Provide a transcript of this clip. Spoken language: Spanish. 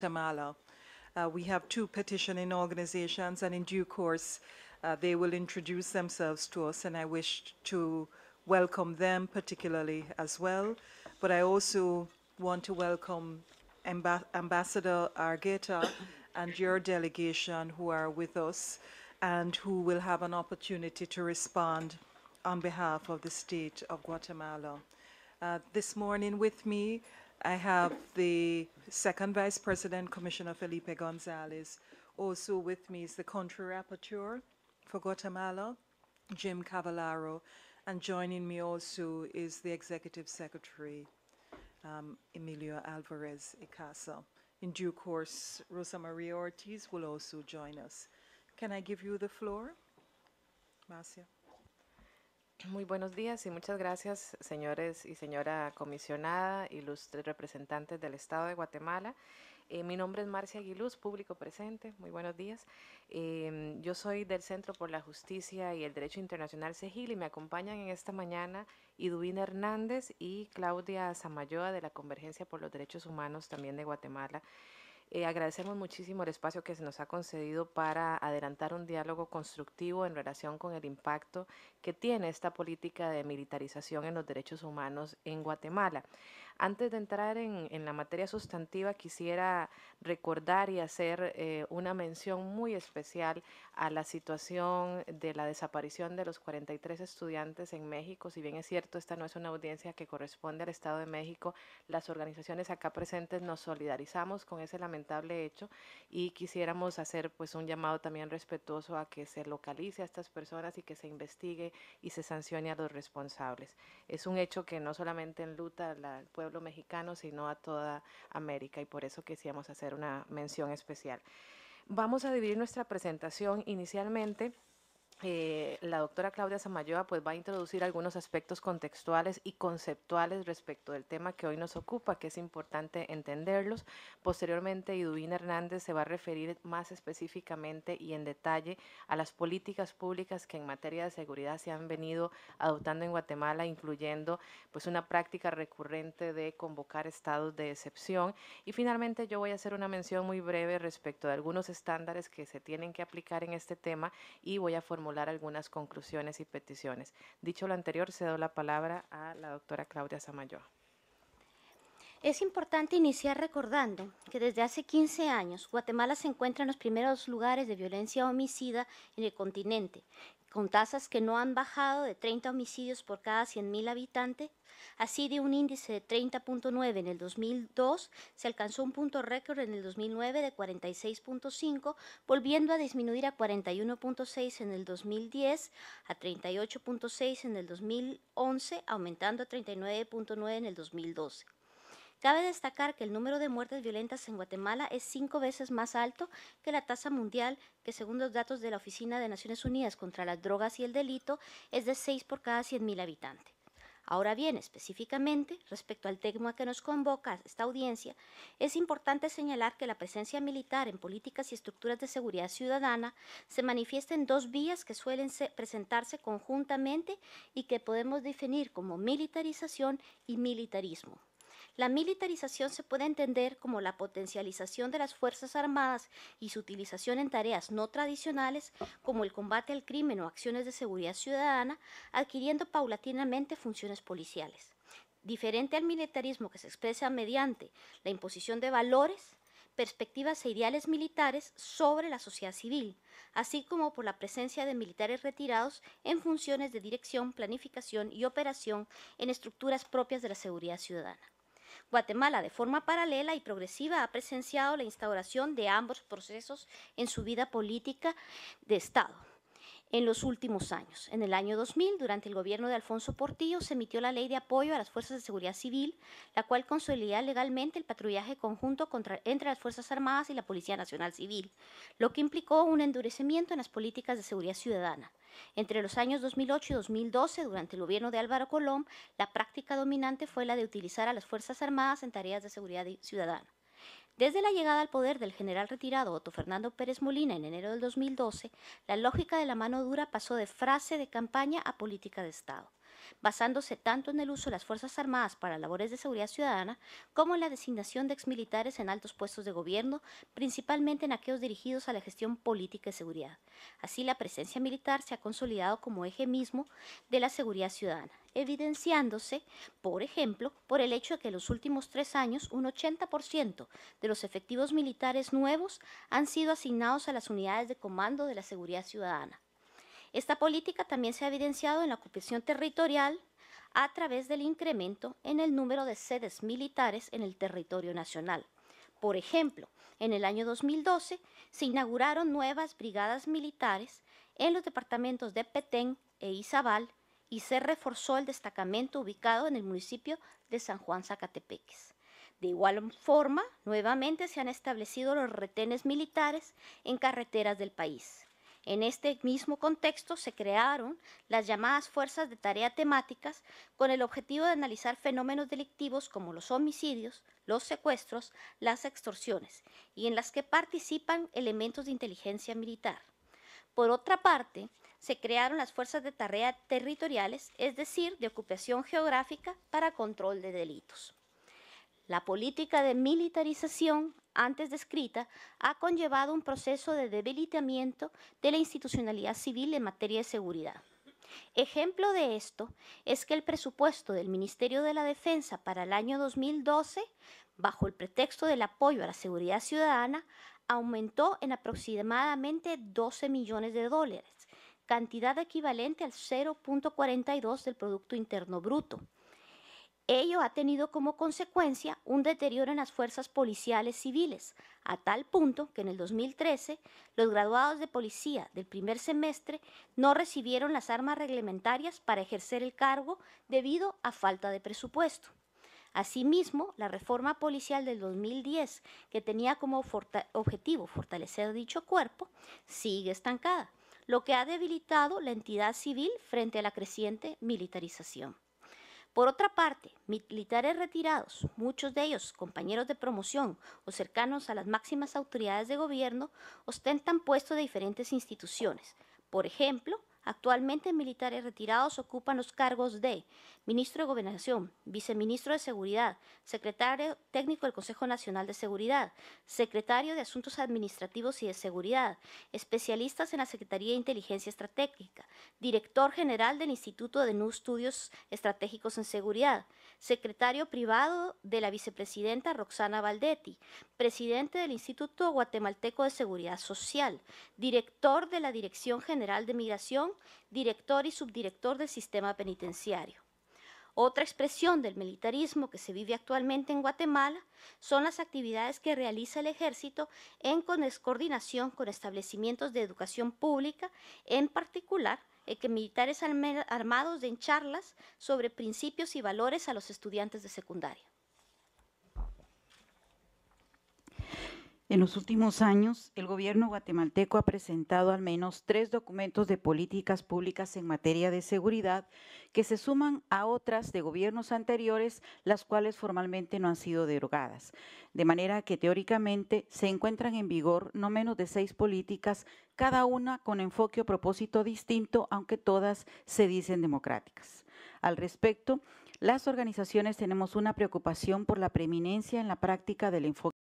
Guatemala. Uh, we have two petitioning organizations, and in due course, uh, they will introduce themselves to us, and I wish to welcome them particularly as well. But I also want to welcome Ambassador Argueta and your delegation who are with us and who will have an opportunity to respond on behalf of the state of Guatemala. Uh, this morning with me, I have the second Vice President, Commissioner Felipe Gonzalez. Also with me is the country rapporteur for Guatemala, Jim Cavallaro, and joining me also is the Executive Secretary, um, Emilio Alvarez Icasa. In due course, Rosa Maria Ortiz will also join us. Can I give you the floor, Marcia? Muy buenos días y muchas gracias, señores y señora comisionada, ilustres representantes del Estado de Guatemala. Eh, mi nombre es Marcia Aguiluz, público presente. Muy buenos días. Eh, yo soy del Centro por la Justicia y el Derecho Internacional CEGIL y me acompañan en esta mañana Iduina Hernández y Claudia Zamayoa de la Convergencia por los Derechos Humanos también de Guatemala. Eh, agradecemos muchísimo el espacio que se nos ha concedido para adelantar un diálogo constructivo en relación con el impacto que tiene esta política de militarización en los derechos humanos en Guatemala. Antes de entrar en, la materia sustantiva, quisiera recordar y hacer eh, una mención muy especial a la situación de la desaparición de los 43 estudiantes en México. Si bien es cierto, esta no es una audiencia que corresponde al Estado de México, las organizaciones acá presentes nos solidarizamos con ese lamentable hecho y quisiéramos hacer pues un llamado también respetuoso a que se localice a estas personas y que se investigue y se sancione a los responsables. Es un hecho que no solamente enluta al pueblo los mexicano, sino a toda América y por eso quisiéramos hacer una mención especial. Vamos a dividir nuestra presentación inicialmente eh, la doctora Claudia Samayoa pues va a introducir algunos aspectos contextuales y conceptuales respecto del tema que hoy nos ocupa, que es importante entenderlos. Posteriormente, Iduina Hernández se va a referir más específicamente y en detalle a las políticas públicas que en materia de seguridad se han venido adoptando en Guatemala, incluyendo pues una práctica recurrente de convocar estados de excepción. Y finalmente, yo voy a hacer una mención muy breve respecto de algunos estándares que se tienen que aplicar en este tema y voy a formular algunas conclusiones y peticiones. Dicho lo anterior, se da la palabra a la doctora Claudia Samayoa. Es importante iniciar recordando que desde hace 15 años Guatemala se encuentra en los primeros lugares de violencia homicida en el continente con tasas que no han bajado de 30 homicidios por cada 100.000 habitantes, así de un índice de 30.9 en el 2002, se alcanzó un punto récord en el 2009 de 46.5, volviendo a disminuir a 41.6 en el 2010, a 38.6 en el 2011, aumentando a 39.9 en el 2012. Cabe destacar que el número de muertes violentas en Guatemala es cinco veces más alto que la tasa mundial, que según los datos de la Oficina de Naciones Unidas contra las Drogas y el Delito es de seis por cada 100.000 habitantes. Ahora bien, específicamente, respecto al tema que nos convoca esta audiencia, es importante señalar que la presencia militar en políticas y estructuras de seguridad ciudadana se manifiesta en dos vías que suelen presentarse conjuntamente y que podemos definir como militarización y militarismo. La militarización se puede entender como la potencialización de las Fuerzas Armadas y su utilización en tareas no tradicionales como el combate al crimen o acciones de seguridad ciudadana, adquiriendo paulatinamente funciones policiales. Diferente al militarismo que se expresa mediante la imposición de valores, perspectivas e ideales militares sobre la sociedad civil, así como por la presencia de militares retirados en funciones de dirección, planificación y operación en estructuras propias de la seguridad ciudadana. Guatemala, de forma paralela y progresiva, ha presenciado la instauración de ambos procesos en su vida política de Estado en los últimos años. En el año 2000, durante el gobierno de Alfonso Portillo, se emitió la Ley de Apoyo a las Fuerzas de Seguridad Civil, la cual consolidó legalmente el patrullaje conjunto entre las Fuerzas Armadas y la Policía Nacional Civil, lo que implicó un endurecimiento en las políticas de seguridad ciudadana. Entre los años 2008 y 2012, durante el gobierno de Álvaro Colón, la práctica dominante fue la de utilizar a las Fuerzas Armadas en tareas de seguridad ciudadana. Desde la llegada al poder del general retirado Otto Fernando Pérez Molina en enero del 2012, la lógica de la mano dura pasó de frase de campaña a política de Estado basándose tanto en el uso de las Fuerzas Armadas para labores de seguridad ciudadana como en la designación de exmilitares en altos puestos de gobierno, principalmente en aquellos dirigidos a la gestión política y seguridad. Así, la presencia militar se ha consolidado como eje mismo de la seguridad ciudadana, evidenciándose, por ejemplo, por el hecho de que en los últimos tres años un 80% de los efectivos militares nuevos han sido asignados a las unidades de comando de la seguridad ciudadana. Esta política también se ha evidenciado en la ocupación territorial a través del incremento en el número de sedes militares en el territorio nacional. Por ejemplo, en el año 2012 se inauguraron nuevas brigadas militares en los departamentos de Petén e Izabal y se reforzó el destacamento ubicado en el municipio de San Juan Zacatepeques. De igual forma, nuevamente se han establecido los retenes militares en carreteras del país. En este mismo contexto se crearon las llamadas fuerzas de tarea temáticas con el objetivo de analizar fenómenos delictivos como los homicidios, los secuestros, las extorsiones y en las que participan elementos de inteligencia militar. Por otra parte, se crearon las fuerzas de tarea territoriales, es decir, de ocupación geográfica para control de delitos. La política de militarización antes descrita ha conllevado un proceso de debilitamiento de la institucionalidad civil en materia de seguridad. Ejemplo de esto es que el presupuesto del Ministerio de la Defensa para el año 2012, bajo el pretexto del apoyo a la seguridad ciudadana, aumentó en aproximadamente 12 millones de dólares, cantidad equivalente al 0.42 del Producto Interno Bruto, Ello ha tenido como consecuencia un deterioro en las fuerzas policiales civiles, a tal punto que en el 2013 los graduados de policía del primer semestre no recibieron las armas reglamentarias para ejercer el cargo debido a falta de presupuesto. Asimismo, la reforma policial del 2010, que tenía como objetivo fortalecer dicho cuerpo, sigue estancada, lo que ha debilitado la entidad civil frente a la creciente militarización. Por otra parte, militares retirados, muchos de ellos compañeros de promoción o cercanos a las máximas autoridades de gobierno, ostentan puestos de diferentes instituciones. Por ejemplo, Actualmente militares retirados ocupan los cargos de ministro de Gobernación, viceministro de Seguridad, secretario técnico del Consejo Nacional de Seguridad, secretario de Asuntos Administrativos y de Seguridad, especialistas en la Secretaría de Inteligencia Estratégica, director general del Instituto de Nuevos Estudios Estratégicos en Seguridad, secretario privado de la vicepresidenta Roxana Valdetti, presidente del Instituto Guatemalteco de Seguridad Social, director de la Dirección General de Migración, director y subdirector del sistema penitenciario. Otra expresión del militarismo que se vive actualmente en Guatemala son las actividades que realiza el ejército en coordinación con establecimientos de educación pública, en particular eh, que militares armados den charlas sobre principios y valores a los estudiantes de secundaria. En los últimos años, el gobierno guatemalteco ha presentado al menos tres documentos de políticas públicas en materia de seguridad que se suman a otras de gobiernos anteriores, las cuales formalmente no han sido derogadas. De manera que teóricamente se encuentran en vigor no menos de seis políticas, cada una con enfoque o propósito distinto, aunque todas se dicen democráticas. Al respecto, las organizaciones tenemos una preocupación por la preeminencia en la práctica del enfoque